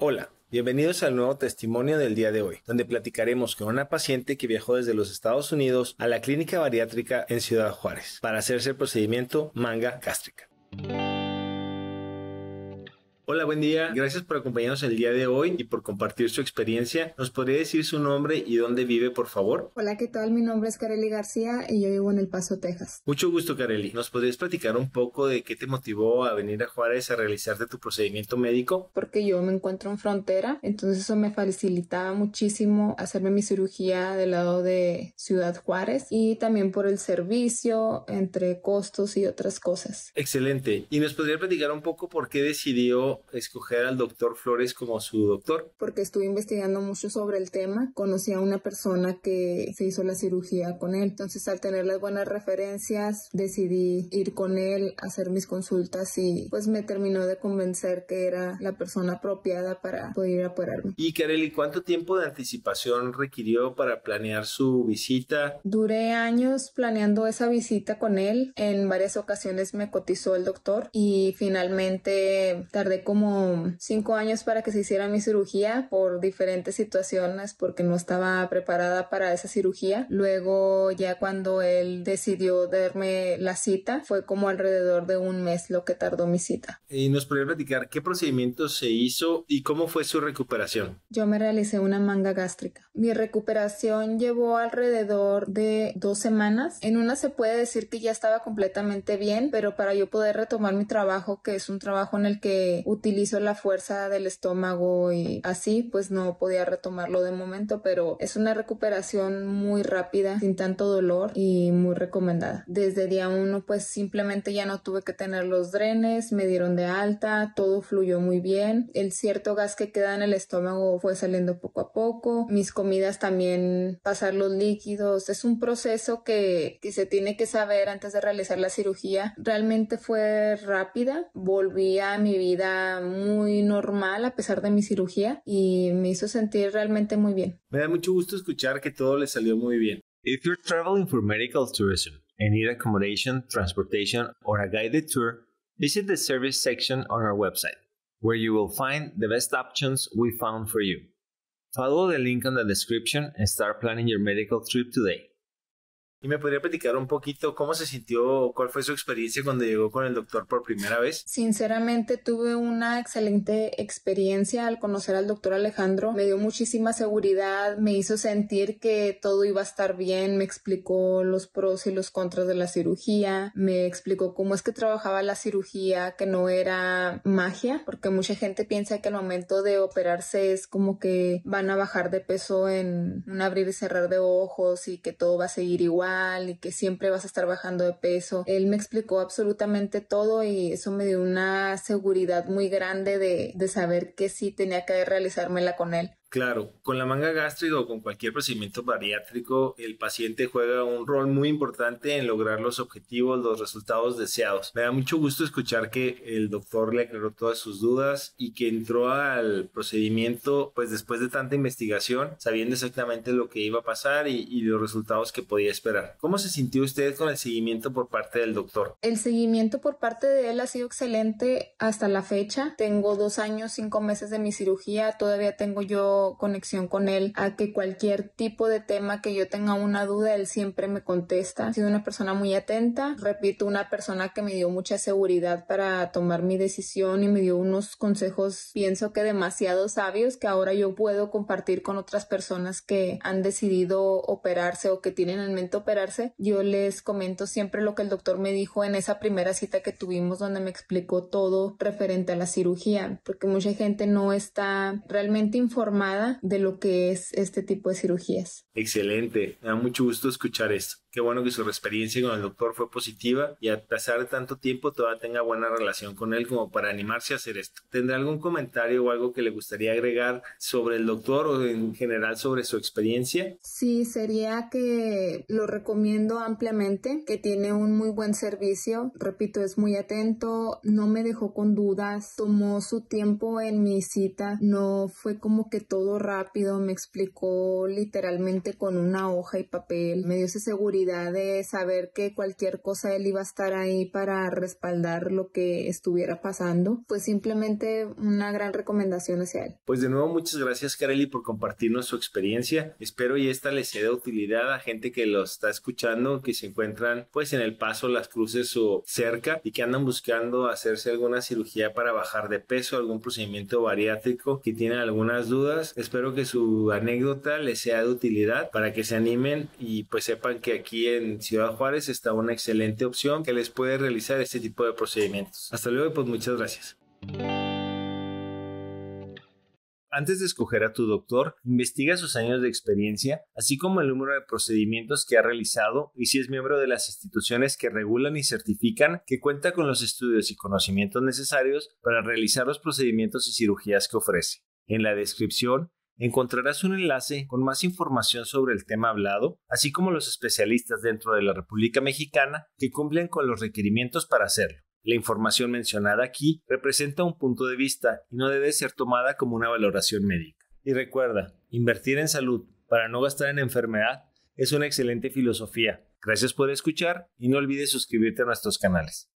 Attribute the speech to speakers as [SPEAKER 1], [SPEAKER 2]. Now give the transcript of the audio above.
[SPEAKER 1] Hola, bienvenidos al nuevo testimonio del día de hoy, donde platicaremos con una paciente que viajó desde los Estados Unidos a la clínica bariátrica en Ciudad Juárez para hacerse el procedimiento manga gástrica. Hola, buen día. Gracias por acompañarnos el día de hoy y por compartir su experiencia. ¿Nos podría decir su nombre y dónde vive, por favor?
[SPEAKER 2] Hola, ¿qué tal? Mi nombre es Kareli García y yo vivo en El Paso, Texas.
[SPEAKER 1] Mucho gusto, Kareli. ¿Nos podrías platicar un poco de qué te motivó a venir a Juárez a realizarte tu procedimiento médico?
[SPEAKER 2] Porque yo me encuentro en frontera, entonces eso me facilitaba muchísimo hacerme mi cirugía del lado de Ciudad Juárez y también por el servicio, entre costos y otras cosas.
[SPEAKER 1] Excelente. ¿Y nos podría platicar un poco por qué decidió escoger al doctor Flores como su doctor?
[SPEAKER 2] Porque estuve investigando mucho sobre el tema, conocí a una persona que se hizo la cirugía con él, entonces al tener las buenas referencias decidí ir con él, a hacer mis consultas y pues me terminó de convencer que era la persona apropiada para poder operarme.
[SPEAKER 1] Y Kareli, ¿cuánto tiempo de anticipación requirió para planear su visita?
[SPEAKER 2] Duré años planeando esa visita con él, en varias ocasiones me cotizó el doctor y finalmente tardé como cinco años para que se hiciera mi cirugía por diferentes situaciones porque no estaba preparada para esa cirugía. Luego ya cuando él decidió darme la cita fue como alrededor de un mes lo que tardó mi cita.
[SPEAKER 1] ¿Y nos podría platicar qué procedimiento se hizo y cómo fue su recuperación?
[SPEAKER 2] Yo me realicé una manga gástrica. Mi recuperación llevó alrededor de dos semanas. En una se puede decir que ya estaba completamente bien, pero para yo poder retomar mi trabajo, que es un trabajo en el que utilizo la fuerza del estómago y así, pues no podía retomarlo de momento, pero es una recuperación muy rápida, sin tanto dolor y muy recomendada. Desde día uno, pues simplemente ya no tuve que tener los drenes, me dieron de alta, todo fluyó muy bien. El cierto gas que queda en el estómago fue saliendo poco a poco. Mis comidas también, pasar los líquidos. Es un proceso que, que se tiene que saber antes de realizar la cirugía. Realmente fue rápida. Volví a mi vida muy normal a pesar de mi cirugía y me hizo sentir realmente muy bien.
[SPEAKER 1] Me da mucho gusto escuchar que todo le salió muy bien. If you're traveling for medical tourism and need accommodation, transportation, or a guided tour, visit the service section on our website, where you will find the best options we found for you. Follow the link on the description and start planning your medical trip today. ¿Y me podría platicar un poquito cómo se sintió, cuál fue su experiencia cuando llegó con el doctor por primera vez?
[SPEAKER 2] Sinceramente tuve una excelente experiencia al conocer al doctor Alejandro. Me dio muchísima seguridad, me hizo sentir que todo iba a estar bien, me explicó los pros y los contras de la cirugía, me explicó cómo es que trabajaba la cirugía, que no era magia, porque mucha gente piensa que al momento de operarse es como que van a bajar de peso en un abrir y cerrar de ojos y que todo va a seguir igual y que siempre vas a estar bajando de peso. Él me explicó absolutamente todo y eso me dio una seguridad muy grande de, de saber que sí tenía que realizármela con él.
[SPEAKER 1] Claro, con la manga gástrica o con cualquier procedimiento bariátrico, el paciente juega un rol muy importante en lograr los objetivos, los resultados deseados. Me da mucho gusto escuchar que el doctor le aclaró todas sus dudas y que entró al procedimiento, pues después de tanta investigación, sabiendo exactamente lo que iba a pasar y, y los resultados que podía esperar. ¿Cómo se sintió usted con el seguimiento por parte del doctor?
[SPEAKER 2] El seguimiento por parte de él ha sido excelente hasta la fecha. Tengo dos años, cinco meses de mi cirugía, todavía tengo yo conexión con él, a que cualquier tipo de tema que yo tenga una duda, él siempre me contesta. Ha sido una persona muy atenta, repito, una persona que me dio mucha seguridad para tomar mi decisión y me dio unos consejos, pienso que demasiado sabios, que ahora yo puedo compartir con otras personas que han decidido operarse o que tienen en mente operarse. Yo les comento siempre lo que el doctor me dijo en esa primera cita que tuvimos donde me explicó todo referente a la cirugía, porque mucha gente no está realmente informada de lo que es este tipo de cirugías.
[SPEAKER 1] Excelente, me da mucho gusto escuchar esto. Qué bueno que su experiencia con el doctor fue positiva y a pesar de tanto tiempo todavía tenga buena relación con él como para animarse a hacer esto. ¿Tendrá algún comentario o algo que le gustaría agregar sobre el doctor o en general sobre su experiencia?
[SPEAKER 2] Sí, sería que lo recomiendo ampliamente, que tiene un muy buen servicio. Repito, es muy atento, no me dejó con dudas, tomó su tiempo en mi cita, no fue como que todo rápido, me explicó literalmente con una hoja y papel, me dio ese seguridad de saber que cualquier cosa él iba a estar ahí para respaldar lo que estuviera pasando, pues simplemente una gran recomendación hacia él.
[SPEAKER 1] Pues de nuevo muchas gracias Kareli por compartirnos su experiencia. Espero y esta les sea de utilidad a gente que lo está escuchando, que se encuentran pues en el paso Las Cruces o cerca y que andan buscando hacerse alguna cirugía para bajar de peso, algún procedimiento bariátrico, que tienen algunas dudas. Espero que su anécdota les sea de utilidad para que se animen y pues sepan que aquí en Ciudad Juárez está una excelente opción que les puede realizar este tipo de procedimientos. Hasta luego y pues muchas gracias. Antes de escoger a tu doctor, investiga sus años de experiencia, así como el número de procedimientos que ha realizado y si es miembro de las instituciones que regulan y certifican que cuenta con los estudios y conocimientos necesarios para realizar los procedimientos y cirugías que ofrece. En la descripción encontrarás un enlace con más información sobre el tema hablado, así como los especialistas dentro de la República Mexicana que cumplen con los requerimientos para hacerlo. La información mencionada aquí representa un punto de vista y no debe ser tomada como una valoración médica. Y recuerda, invertir en salud para no gastar en enfermedad es una excelente filosofía. Gracias por escuchar y no olvides suscribirte a nuestros canales.